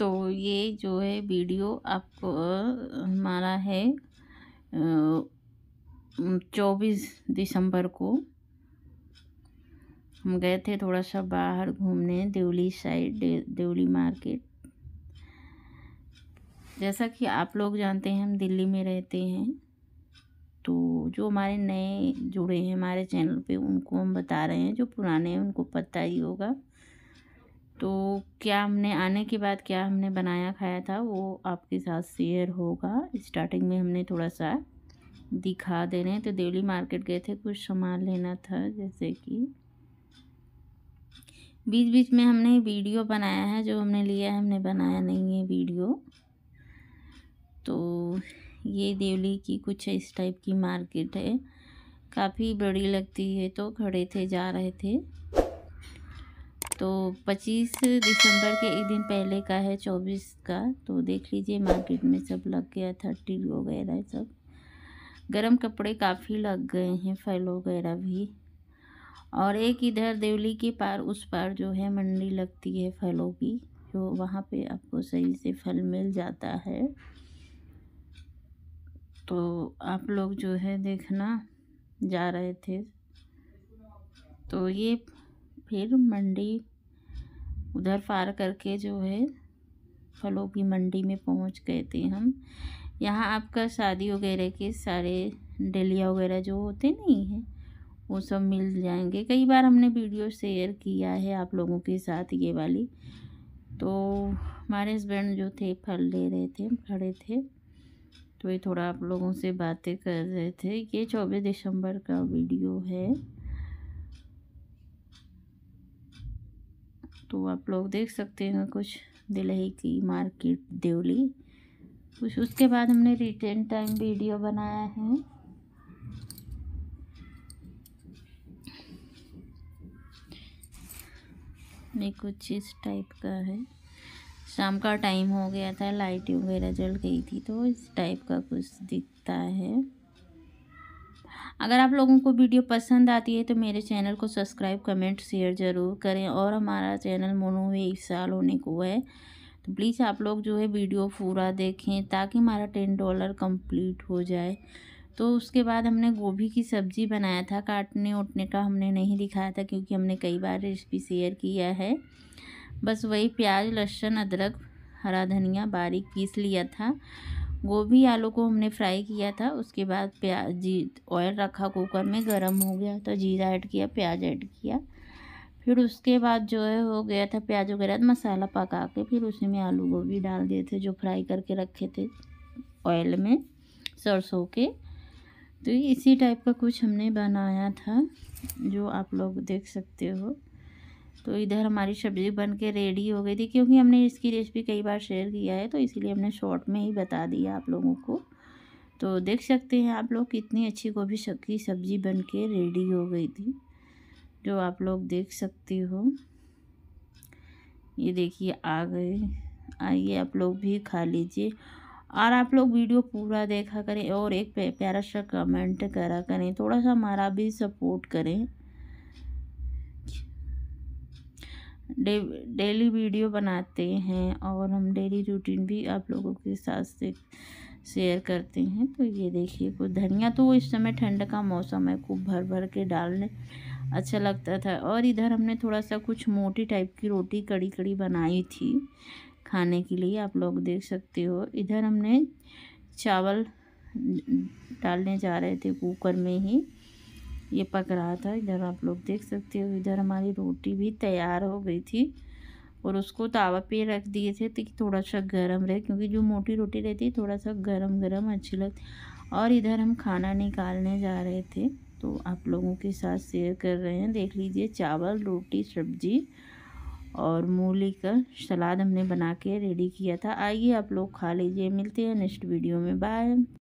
तो ये जो है वीडियो आपको हमारा है चौबीस दिसंबर को हम गए थे थोड़ा सा बाहर घूमने देवली साइड देवली मार्केट जैसा कि आप लोग जानते हैं हम दिल्ली में रहते हैं तो जो हमारे नए जुड़े हैं हमारे चैनल पे उनको हम बता रहे हैं जो पुराने हैं उनको पता ही होगा तो क्या हमने आने के बाद क्या हमने बनाया खाया था वो आपके साथ शेयर होगा स्टार्टिंग में हमने थोड़ा सा दिखा दे रहे हैं तो देवली मार्केट गए थे कुछ सामान लेना था जैसे कि बीच बीच में हमने वीडियो बनाया है जो हमने लिया है हमने बनाया नहीं है वीडियो तो ये देवली की कुछ इस टाइप की मार्केट है काफ़ी बड़ी लगती है तो खड़े थे जा रहे थे तो 25 दिसंबर के एक दिन पहले का है 24 का तो देख लीजिए मार्केट में सब लग गया थर्टी वगैरह सब गरम कपड़े काफ़ी लग गए हैं फल वगैरह भी और एक इधर देवली के पार उस पार जो है मंडी लगती है फलों की जो वहाँ पे आपको सही से फल मिल जाता है तो आप लोग जो है देखना जा रहे थे तो ये फिर मंडी उधर पार करके जो है फलों की मंडी में पहुंच गए थे हम यहाँ आपका शादी वगैरह के सारे डलिया वगैरह जो होते नहीं हैं वो सब मिल जाएंगे कई बार हमने वीडियो शेयर किया है आप लोगों के साथ ये वाली तो हमारे हस्बैंड जो थे फल ले रहे थे खड़े थे तो ये थोड़ा आप लोगों से बातें कर रहे थे ये चौबीस दिसंबर का वीडियो है तो आप लोग देख सकते हैं कुछ दिल्ली की मार्केट देवली कुछ उसके बाद हमने रिटर्न टाइम वीडियो बनाया है नहीं कुछ इस टाइप का है शाम का टाइम हो गया था लाइट वगैरह जल गई थी तो इस टाइप का कुछ दिखता है अगर आप लोगों को वीडियो पसंद आती है तो मेरे चैनल को सब्सक्राइब कमेंट शेयर ज़रूर करें और हमारा चैनल मोनो हुए एक साल होने को है तो प्लीज़ आप लोग जो है वीडियो पूरा देखें ताकि हमारा टेन डॉलर कंप्लीट हो जाए तो उसके बाद हमने गोभी की सब्ज़ी बनाया था काटने उटने का हमने नहीं दिखाया था क्योंकि हमने कई बार रेसिपी शेयर किया है बस वही प्याज लहसुन अदरक हरा धनिया बारीक पीस लिया था गोभी आलू को हमने फ्राई किया था उसके बाद प्याज जी ऑयल रखा कुकर में गर्म हो गया तो जीरा ऐड किया प्याज ऐड किया फिर उसके बाद जो है हो गया था प्याज वगैरह मसाला पका के फिर उसमें आलू गोभी डाल दिए थे जो फ्राई करके रखे थे ऑयल में सरसों के तो इसी टाइप का कुछ हमने बनाया था जो आप लोग देख सकते हो तो इधर हमारी सब्ज़ी बन के रेडी हो गई थी क्योंकि हमने इसकी रेसिपी कई बार शेयर किया है तो इसीलिए हमने शॉर्ट में ही बता दिया आप लोगों को तो देख सकते हैं आप लोग कितनी अच्छी गोभी की सब्ज़ी बन के रेडी हो गई थी जो आप लोग देख सकते हो ये देखिए आ गए आइए आप लोग भी खा लीजिए और आप लोग वीडियो पूरा देखा करें और एक प्यारा सा कमेंट करा करें थोड़ा सा हमारा भी सपोर्ट करें डेली वीडियो बनाते हैं और हम डेली रूटीन भी आप लोगों के साथ से शेयर करते हैं तो ये देखिए कुछ धनिया तो इस समय ठंड का मौसम है खूब भर भर के डालने अच्छा लगता था और इधर हमने थोड़ा सा कुछ मोटी टाइप की रोटी कड़ी कड़ी बनाई थी खाने के लिए आप लोग देख सकते हो इधर हमने चावल डालने जा रहे थे कुकर में ही ये पक रहा था इधर आप लोग देख सकते हो इधर हमारी रोटी भी तैयार हो गई थी और उसको तावा पे रख दिए थे ताकि थोड़ा सा गर्म रहे क्योंकि जो मोटी रोटी रहती है थोड़ा सा गर्म गर्म अच्छी लगती और इधर हम खाना निकालने जा रहे थे तो आप लोगों के साथ शेयर कर रहे हैं देख लीजिए चावल रोटी सब्जी और मूली का सलाद हमने बना के रेडी किया था आइए आप लोग खा लीजिए मिलते हैं नेक्स्ट वीडियो में बाय